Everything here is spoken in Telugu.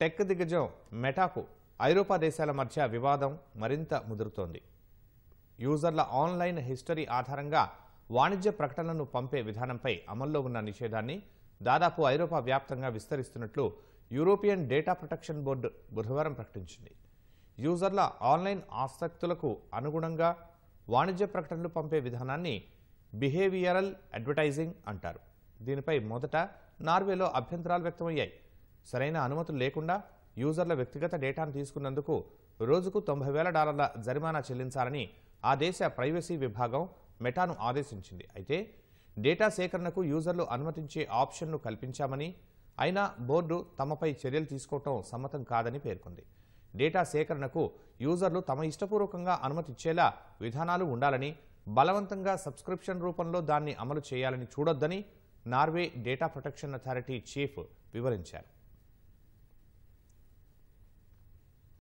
టెక్ దిగ్గజం మెటాకు ఐరోపా దేశాల మధ్య వివాదం మరింత ముదురుతోంది యూజర్ల ఆన్లైన్ హిస్టరీ ఆధారంగా వాణిజ్య ప్రకటనలను పంపే విధానంపై అమల్లో ఉన్న నిషేధాన్ని దాదాపు ఐరోపా వ్యాప్తంగా విస్తరిస్తున్నట్లు యూరోపియన్ డేటా ప్రొటెక్షన్ బోర్డు బుధవారం ప్రకటించింది యూజర్ల ఆన్లైన్ ఆసక్తులకు అనుగుణంగా వాణిజ్య ప్రకటనలు పంపే విధానాన్ని బిహేవియరల్ అడ్వర్టైజింగ్ అంటారు దీనిపై మొదట నార్వేలో అభ్యంతరాలు వ్యక్తమయ్యాయి సరైన అనుమతులు లేకుండా యూజర్ల వ్యక్తిగత డేటాను తీసుకున్నందుకు రోజుకు తొంభై వేల డాలర్ల జరిమానా చెల్లించాలని ఆ దేశ ప్రైవసీ విభాగం మెటాను ఆదేశించింది అయితే డేటా సేకరణకు యూజర్లు అనుమతించే ఆప్షన్ను కల్పించామని అయినా బోర్డు తమపై చర్యలు తీసుకోవటం సమ్మతం కాదని పేర్కొంది డేటా సేకరణకు యూజర్లు తమ ఇష్టపూర్వకంగా అనుమతిచ్చేలా విధానాలు ఉండాలని బలవంతంగా సబ్స్క్రిప్షన్ రూపంలో దాన్ని అమలు చేయాలని చూడొద్దని Norway data protection authority chief వివరించారు